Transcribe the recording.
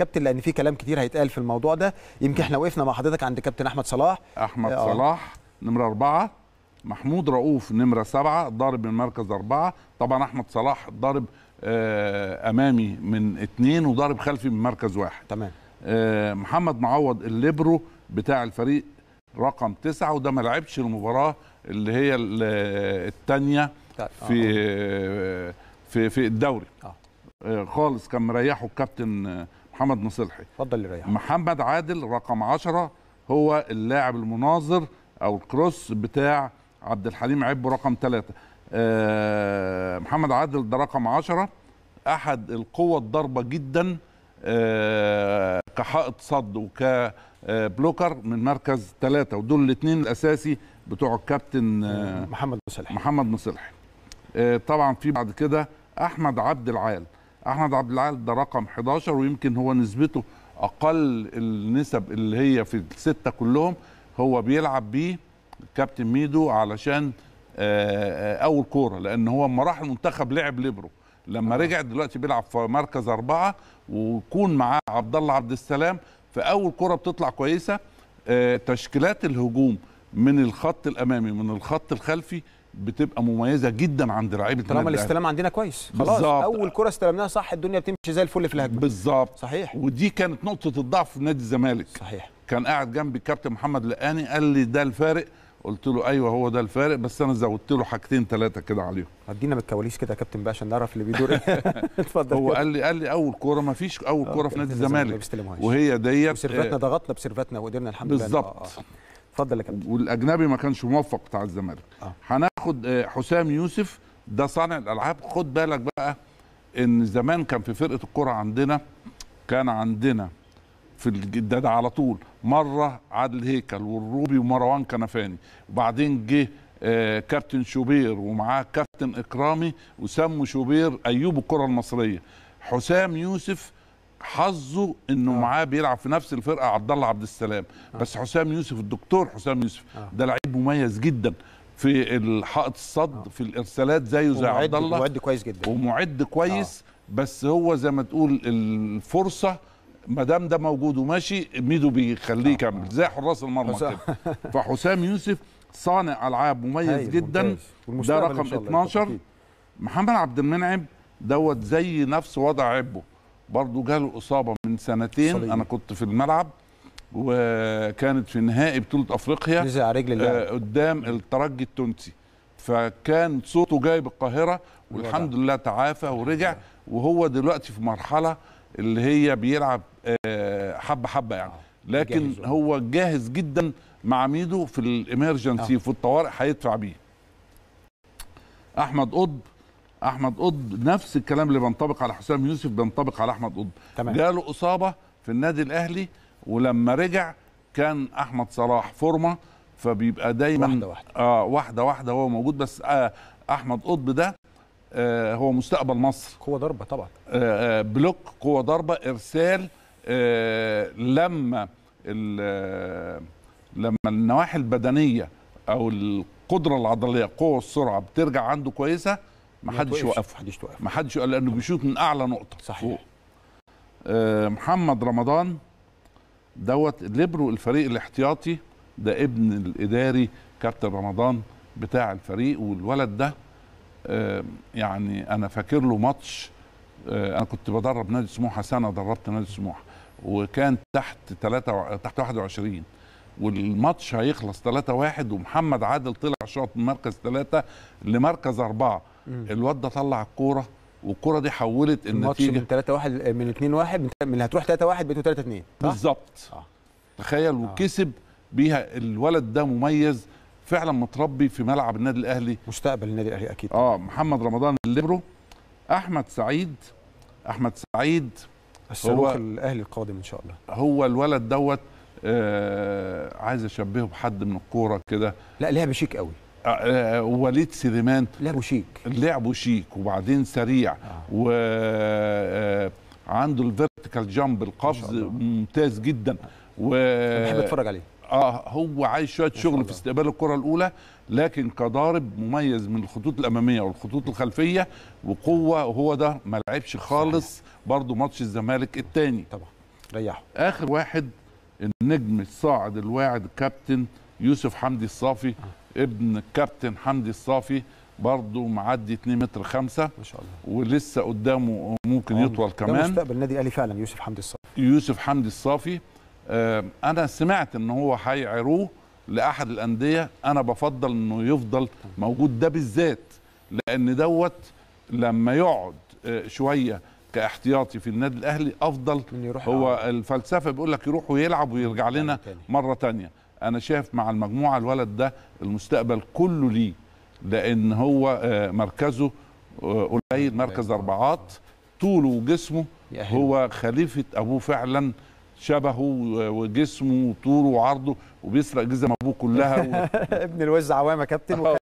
كابتن لان في كلام كتير هيتقال في الموضوع ده يمكن احنا وقفنا مع حضرتك عند كابتن احمد صلاح احمد آه. صلاح نمره أربعة محمود رؤوف نمره سبعة ضارب من مركز أربعة طبعا احمد صلاح ضارب آه امامي من اثنين وضارب خلفي من مركز واحد تمام آه محمد معوض الليبرو بتاع الفريق رقم تسعة وده ما لعبش المباراة اللي هي الثانية آه، طيب، آه. في, آه، في في الدوري آه. خالص كان مريحه الكابتن محمد نصلحي اتفضل يا محمد عادل رقم 10 هو اللاعب المناظر او الكروس بتاع عبد الحليم عبو رقم 3 آه، محمد عادل ده رقم 10 احد القوى الضاربه جدا آه، كحائط صد وكبلوكر من مركز ثلاثة ودول الاثنين الاساسي بتوع الكابتن آه، محمد نصلحي محمد نصلحي طبعا في بعد كده احمد عبد العال احمد عبد العال ده رقم 11 ويمكن هو نسبته اقل النسب اللي هي في السته كلهم هو بيلعب بيه كابتن ميدو علشان آه، آه، اول كوره لان هو لما راح المنتخب لعب ليبرو لما آه. رجع دلوقتي بيلعب في مركز اربعه ويكون معاه عبد الله عبد السلام في اول بتطلع كويسه تشكيلات الهجوم من الخط الامامي من الخط الخلفي بتبقى مميزه جدا عند لعيبه طالما الاستلام عندنا كويس خلاص اول كره استلمناها صح الدنيا بتمشي زي الفل في الهجمه بالظبط صحيح ودي كانت نقطه الضعف في نادي الزمالك صحيح كان قاعد جنبي الكابتن محمد لقاني قال لي ده الفارق قلت له ايوه هو ده الفارق بس انا زودت له حاجتين ثلاثه كده عليهم ادينا بالكواليس كده يا كابتن بقى عشان نعرف اللي بيدور إيه. اتفضل هو قال لي قال لي اول كوره ما فيش اول كوره في آه، نادي الزمالك وهي ديت وسيرفاتنا آه، ضغطنا بسيرفاتنا وقدرنا الحمد لله بالظبط آه. اتفضل يا كابتن والاجنبي ما كانش موفق بتاع الزمالك آه. هناخد آه، حسام يوسف ده صانع الالعاب خد بالك بقى ان زمان كان في فرقه الكره عندنا كان عندنا في الجداد على طول مره عادل هيكل والروبي ومروان كنفاني وبعدين جه آه، كابتن شوبير ومعاه كابتن اكرامي وسموا شوبير ايوب الكره المصريه حسام يوسف حظه انه آه. معاه بيلعب في نفس الفرقه عبد الله عبد السلام آه. بس حسام يوسف الدكتور حسام يوسف آه. ده لعيب مميز جدا في الحائط الصد في الارسالات زيه زي عبد الله ومعد كويس جدا ومعد كويس بس هو زي ما تقول الفرصه ما دام ده موجود وماشي ميدو بيخليه يكمل زي حراس المرمى كده فحسام يوسف صانع العاب مميز جدا ده رقم 12 محمد عبد المنعم دوت زي نفس وضع عبه برضه جاله اصابه من سنتين صليب. انا كنت في الملعب وكانت في نهائي بطوله افريقيا نزل على رجل آه قدام الترجي التونسي فكان صوته جاي بالقاهره والحمد لله تعافى ورجع وهو دلوقتي في مرحله اللي هي بيلعب آه، حبه حبه يعني آه، لكن هو جاهز جدا مع ميدو في الامرجنسي آه. في الطوارئ هيدفع بيه احمد قطب احمد قطب نفس الكلام اللي بينطبق على حسام يوسف بينطبق على احمد قطب جاله اصابه في النادي الاهلي ولما رجع كان احمد صلاح فورمه فبيبقى دايما واحده واحده اه واحده واحده هو موجود بس آه احمد قطب ده آه هو مستقبل مصر قوه ضربه طبعا آه, آه بلوك قوه ضربه ارسال آه لما آه، لما النواحي البدنيه او القدره العضليه قوه السرعه بترجع عنده كويسه ما حدش وقفه ما حدش وقف ما حدش لانه بيشوط من اعلى نقطه صحيح آه محمد رمضان دوت الليبرو الفريق الاحتياطي ده ابن الاداري كابتن رمضان بتاع الفريق والولد ده آه يعني انا فاكر له ماتش آه انا كنت بدرب نادي سموحه سنه دربت نادي سموحه وكان تحت ثلاثة و... تحت 21 والماتش هيخلص 3-1 ومحمد عادل طلع شاط من مركز ثلاثة لمركز أربعة الواد ده طلع الكوره والكوره دي حولت النتيجه من 3 1 من 2 1 من اللي هتروح 3 1 بقت 3 2 بالظبط آه. تخيل آه. وكسب بيها الولد ده مميز فعلا متربي في ملعب النادي الاهلي مستقبل النادي الاهلي اكيد اه محمد رمضان الليبرو احمد سعيد احمد سعيد الصاروخ الاهلي القادم ان شاء الله هو الولد دوت آه عايز اشبهه بحد من الكوره كده لا لعب شيك قوي آه، آه، وليد سليمان لعبه شيك لعبه شيك وبعدين سريع آه. وعنده آه، الفيرتيكال جامب القفز ممتاز جدا و بحب اتفرج عليه اه هو عايز شويه شغل في استقبال الكره الاولى لكن كضارب مميز من الخطوط الاماميه والخطوط الخلفيه وقوه وهو ده ما لعبش خالص برضه ماتش الزمالك الثاني طبعا ريحه اخر واحد النجم الصاعد الواعد كابتن يوسف حمدي الصافي ابن الكابتن حمدي الصافي برضه معدي 2 متر 5 ما شاء الله ولسه قدامه ممكن آه، يطول كمان مستقبل النادي الاهلي فعلا يوسف حمدي الصافي يوسف حمدي الصافي آه، انا سمعت ان هو هيعيروه لاحد الانديه انا بفضل انه يفضل موجود ده بالذات لان دوت لما يقعد آه، شويه كاحتياطي في النادي الاهلي افضل من يروح هو الفلسفه بيقول لك يروح ويلعب ويرجع لنا مره ثانيه انا شايف مع المجموعه الولد ده المستقبل كله ليه لان هو آه، مركزه آه، قليل مركز اربعات طوله وجسمه هو خليفه ابوه فعلا شبهه وجسمه وطوله وعرضه وبيسرق جزم ابوه كلها و... ابن الوز عوامه كابتن آه.